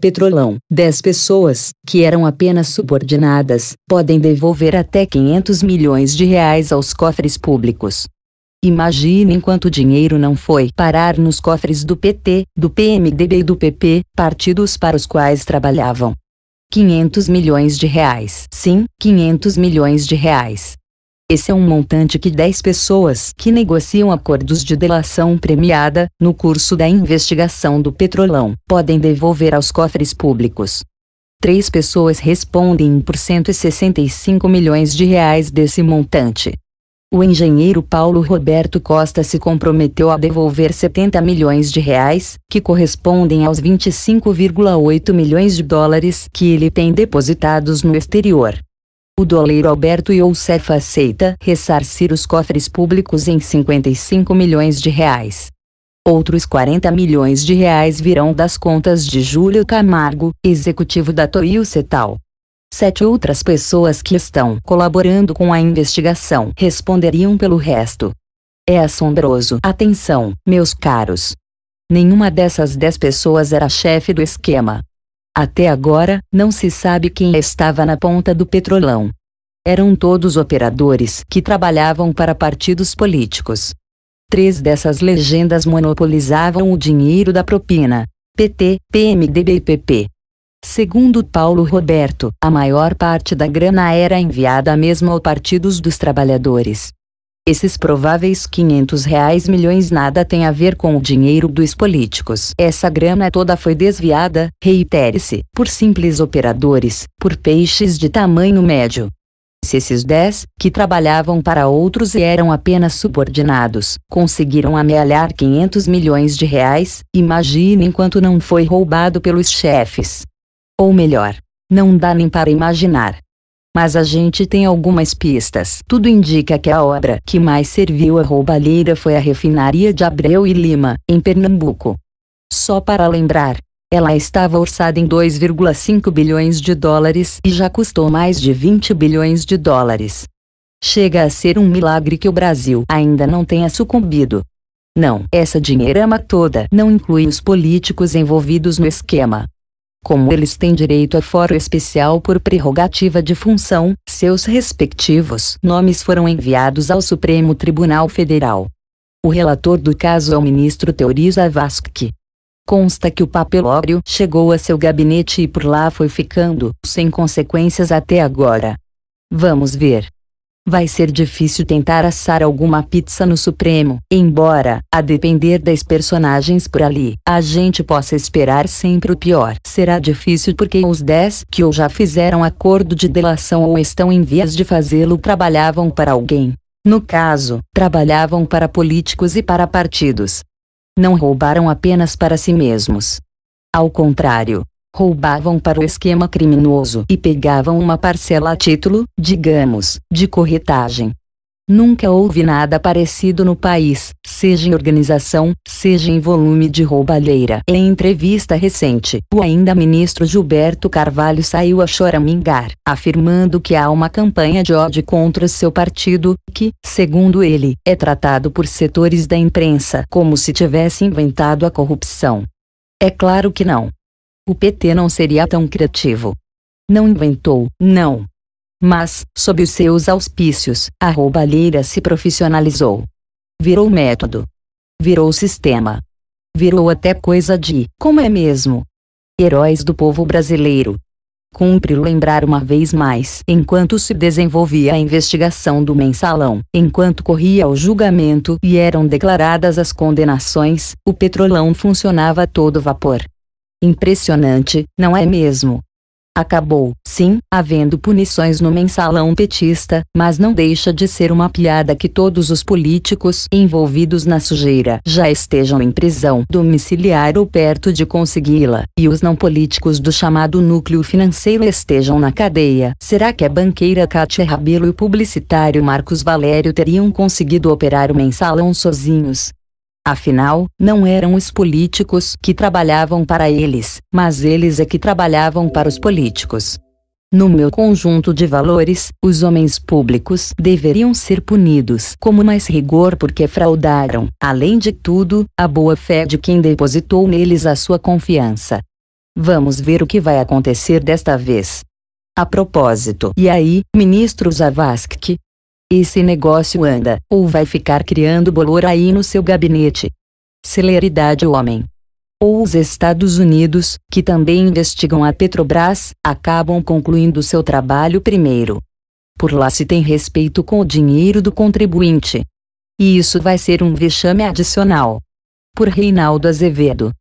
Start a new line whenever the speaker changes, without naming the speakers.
Petrolão. 10 pessoas, que eram apenas subordinadas, podem devolver até 500 milhões de reais aos cofres públicos. Imaginem quanto dinheiro não foi parar nos cofres do PT, do PMDB e do PP, partidos para os quais trabalhavam. 500 milhões de reais. Sim, 500 milhões de reais. Esse é um montante que 10 pessoas que negociam acordos de delação premiada, no curso da investigação do Petrolão, podem devolver aos cofres públicos. Três pessoas respondem por 165 milhões de reais desse montante. O engenheiro Paulo Roberto Costa se comprometeu a devolver 70 milhões de reais, que correspondem aos 25,8 milhões de dólares que ele tem depositados no exterior. O doleiro Alberto Youssef aceita ressarcir os cofres públicos em 55 milhões de reais. Outros 40 milhões de reais virão das contas de Júlio Camargo, executivo da Toil Cetal. Sete outras pessoas que estão colaborando com a investigação responderiam pelo resto. É assombroso. Atenção, meus caros. Nenhuma dessas dez pessoas era chefe do esquema. Até agora, não se sabe quem estava na ponta do petrolão eram todos operadores que trabalhavam para partidos políticos. Três dessas legendas monopolizavam o dinheiro da propina: PT, PMDB e PP. Segundo Paulo Roberto, a maior parte da grana era enviada mesmo aos partidos dos trabalhadores. Esses prováveis 500 reais milhões nada tem a ver com o dinheiro dos políticos. Essa grana toda foi desviada, reitere-se, por simples operadores, por peixes de tamanho médio, se esses dez, que trabalhavam para outros e eram apenas subordinados, conseguiram amealhar 500 milhões de reais, imaginem quanto não foi roubado pelos chefes. Ou melhor, não dá nem para imaginar. Mas a gente tem algumas pistas. Tudo indica que a obra que mais serviu a roubalheira foi a refinaria de Abreu e Lima, em Pernambuco. Só para lembrar, ela estava orçada em 2,5 bilhões de dólares e já custou mais de 20 bilhões de dólares. Chega a ser um milagre que o Brasil ainda não tenha sucumbido. Não, essa dinheirama toda não inclui os políticos envolvidos no esquema. Como eles têm direito a fórum especial por prerrogativa de função, seus respectivos nomes foram enviados ao Supremo Tribunal Federal. O relator do caso é o ministro Teoriza Vasque. Consta que o papelório chegou a seu gabinete e por lá foi ficando, sem consequências até agora. Vamos ver. Vai ser difícil tentar assar alguma pizza no Supremo, embora, a depender das personagens por ali, a gente possa esperar sempre o pior. Será difícil porque os 10 que ou já fizeram acordo de delação ou estão em vias de fazê-lo trabalhavam para alguém. No caso, trabalhavam para políticos e para partidos não roubaram apenas para si mesmos. Ao contrário, roubavam para o esquema criminoso e pegavam uma parcela a título, digamos, de corretagem, Nunca houve nada parecido no país, seja em organização, seja em volume de roubalheira. Em entrevista recente, o ainda ministro Gilberto Carvalho saiu a choramingar, afirmando que há uma campanha de ódio contra o seu partido, que, segundo ele, é tratado por setores da imprensa como se tivesse inventado a corrupção. É claro que não. O PT não seria tão criativo. Não inventou, não mas, sob os seus auspícios, a roubalheira se profissionalizou. Virou método. Virou sistema. Virou até coisa de, como é mesmo? Heróis do povo brasileiro. Cumpre lembrar uma vez mais, enquanto se desenvolvia a investigação do mensalão, enquanto corria o julgamento e eram declaradas as condenações, o petrolão funcionava a todo vapor. Impressionante, não é mesmo? Acabou sim, havendo punições no mensalão petista, mas não deixa de ser uma piada que todos os políticos envolvidos na sujeira já estejam em prisão domiciliar ou perto de consegui-la, e os não políticos do chamado núcleo financeiro estejam na cadeia. Será que a banqueira Cátia Rabelo e o publicitário Marcos Valério teriam conseguido operar o mensalão sozinhos? Afinal, não eram os políticos que trabalhavam para eles, mas eles é que trabalhavam para os políticos. No meu conjunto de valores, os homens públicos deveriam ser punidos com mais rigor porque fraudaram, além de tudo, a boa-fé de quem depositou neles a sua confiança. Vamos ver o que vai acontecer desta vez. A propósito, e aí, ministro Zavascki? Esse negócio anda, ou vai ficar criando bolor aí no seu gabinete? Celeridade homem ou os Estados Unidos, que também investigam a Petrobras, acabam concluindo seu trabalho primeiro. Por lá se tem respeito com o dinheiro do contribuinte. E isso vai ser um vexame adicional. Por Reinaldo Azevedo.